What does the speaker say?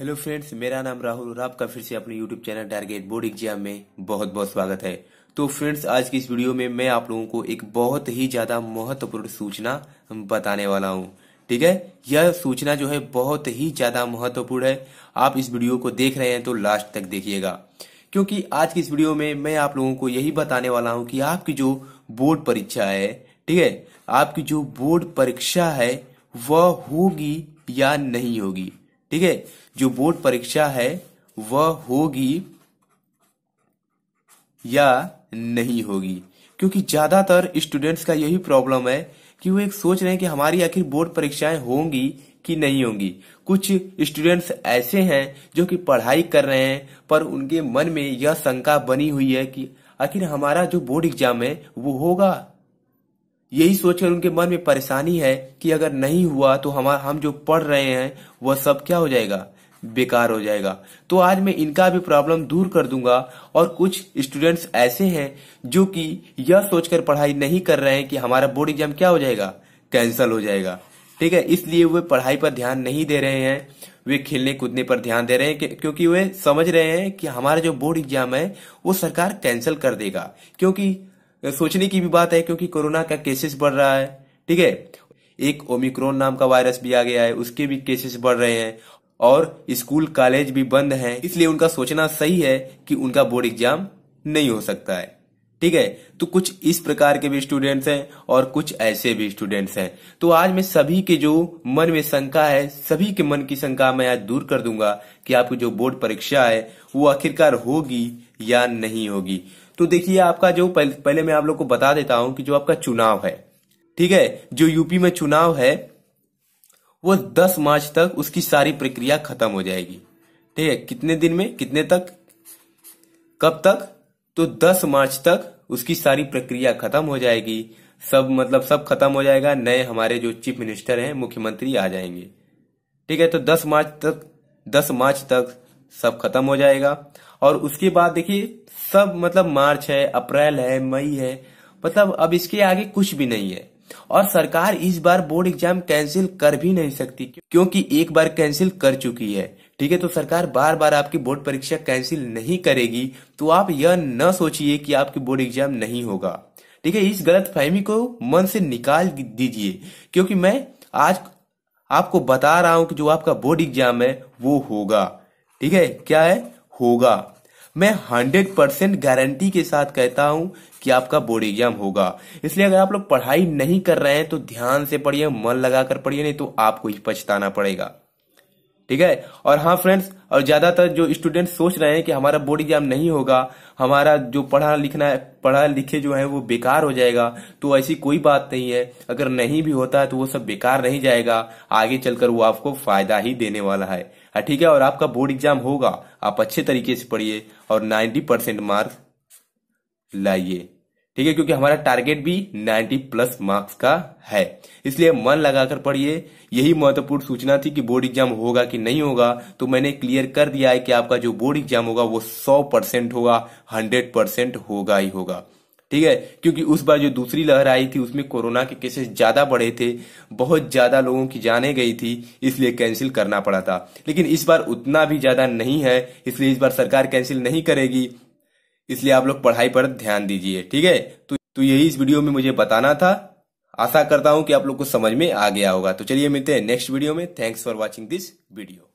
hello friends मेरा नाम राहुल और आपका फिर से अपने YouTube channel target board exam में बहुत बहुत स्वागत है तो फ्रेंड्स आज की इस वीडियो में मैं आप लोगों को एक बहुत ही ज्यादा महत्वपूर्ण सूचना बताने वाला हूँ ठीक है यह सूचना जो है बहुत ही ज्यादा महत्वपूर्ण है आप इस वीडियो को देख रहे हैं तो लास्ट तक देखिएगा क्योंकि आज की इस वीडियो में मैं आप लोगों को यही बताने वाला हूँ कि आपकी जो बोर्ड परीक्षा है ठीक है आपकी जो बोर्ड परीक्षा है वह होगी या नहीं होगी ठीक है जो बोर्ड परीक्षा है वह होगी या नहीं होगी क्योंकि ज्यादातर स्टूडेंट्स का यही प्रॉब्लम है कि वो एक सोच रहे हैं कि हमारी आखिर बोर्ड परीक्षाएं होंगी कि नहीं होंगी कुछ स्टूडेंट्स ऐसे हैं जो कि पढ़ाई कर रहे हैं पर उनके मन में यह शंका बनी हुई है कि आखिर हमारा जो बोर्ड एग्जाम है वो होगा यही सोचकर उनके मन में परेशानी है कि अगर नहीं हुआ तो हमारा हम जो पढ़ रहे हैं वह सब क्या हो जाएगा बेकार हो जाएगा तो आज मैं इनका भी प्रॉब्लम दूर कर दूंगा और कुछ स्टूडेंट्स ऐसे हैं जो कि यह सोचकर पढ़ाई नहीं कर रहे हैं कि हमारा बोर्ड एग्जाम क्या हो जाएगा कैंसिल हो जाएगा ठीक है इसलिए वे पढ़ाई पर ध्यान नहीं दे रहे हैं वे खेलने कूदने पर ध्यान दे रहे हैं क्योंकि वे समझ रहे हैं कि हमारा जो बोर्ड एग्जाम है वो सरकार कैंसिल कर देगा क्योंकि तो सोचने की भी बात है क्योंकि कोरोना का केसेस बढ़ रहा है ठीक है एक ओमिक्रोन नाम का वायरस भी आ गया है उसके भी केसेस बढ़ रहे हैं और स्कूल कॉलेज भी बंद हैं इसलिए उनका सोचना सही है कि उनका बोर्ड एग्जाम नहीं हो सकता है ठीक है तो कुछ इस प्रकार के भी स्टूडेंट्स हैं और कुछ ऐसे भी स्टूडेंट्स हैं तो आज मैं सभी के जो मन में शंका है सभी के मन की शंका मैं आज दूर कर दूंगा कि आपकी जो बोर्ड परीक्षा है वो आखिरकार होगी या नहीं होगी तो देखिए आपका जो पहले, पहले मैं आप लोग को बता देता हूं कि जो आपका चुनाव है ठीक है जो यूपी में चुनाव है वो 10 मार्च तक उसकी सारी प्रक्रिया खत्म हो जाएगी ठीक है कितने दिन में कितने तक कब तक तो 10 मार्च तक उसकी सारी प्रक्रिया खत्म हो जाएगी सब मतलब सब खत्म हो जाएगा नए हमारे जो चीफ मिनिस्टर हैं मुख्यमंत्री आ जाएंगे ठीक है तो 10 मार्च तक 10 मार्च तक सब खत्म हो जाएगा और उसके बाद देखिए सब मतलब मार्च है अप्रैल है मई है मतलब अब इसके आगे कुछ भी नहीं है और सरकार इस बार बोर्ड एग्जाम कैंसिल कर भी नहीं सकती क्योंकि एक बार कैंसिल कर चुकी है ठीक है तो सरकार बार बार आपकी बोर्ड परीक्षा कैंसिल नहीं करेगी तो आप यह न सोचिए कि आपकी बोर्ड एग्जाम नहीं होगा ठीक है इस गलत फहमी को मन से निकाल दीजिए क्योंकि मैं आज आपको बता रहा हूं कि जो आपका बोर्ड एग्जाम है वो होगा ठीक है क्या है होगा मैं हंड्रेड परसेंट गारंटी के साथ कहता हूं कि आपका बोर्ड एग्जाम होगा इसलिए अगर आप लोग पढ़ाई नहीं कर रहे हैं तो ध्यान से पढ़िए मन लगाकर पढ़िए नहीं तो आपको ही पछताना पड़ेगा ठीक है और हाँ फ्रेंड्स और ज्यादातर जो स्टूडेंट सोच रहे हैं कि हमारा बोर्ड एग्जाम नहीं होगा हमारा जो पढ़ा लिखना पढ़ा लिखे जो है वो बेकार हो जाएगा तो ऐसी कोई बात नहीं है अगर नहीं भी होता है तो वो सब बेकार नहीं जाएगा आगे चलकर वो आपको फायदा ही देने वाला है हाँ, ठीक है और आपका बोर्ड एग्जाम होगा आप अच्छे तरीके से पढ़िए और नाइन्टी परसेंट मार्क्स लाइए ठीक है क्योंकि हमारा टारगेट भी 90 प्लस मार्क्स का है इसलिए मन लगाकर पढ़िए यही महत्वपूर्ण सूचना थी कि बोर्ड एग्जाम होगा कि नहीं होगा तो मैंने क्लियर कर दिया है कि आपका जो बोर्ड एग्जाम होगा वो 100 परसेंट होगा 100 परसेंट होगा ही होगा ठीक है क्योंकि उस बार जो दूसरी लहर आई थी उसमें कोरोना के केसेस ज्यादा बढ़े थे बहुत ज्यादा लोगों की जाने गई थी इसलिए कैंसिल करना पड़ा था लेकिन इस बार उतना भी ज्यादा नहीं है इसलिए इस बार सरकार कैंसिल नहीं करेगी इसलिए आप लोग पढ़ाई पर ध्यान दीजिए ठीक है तो, तो यही इस वीडियो में मुझे बताना था आशा करता हूं कि आप लोग को समझ में आ गया होगा तो चलिए मिलते हैं नेक्स्ट वीडियो में thanks for watching this video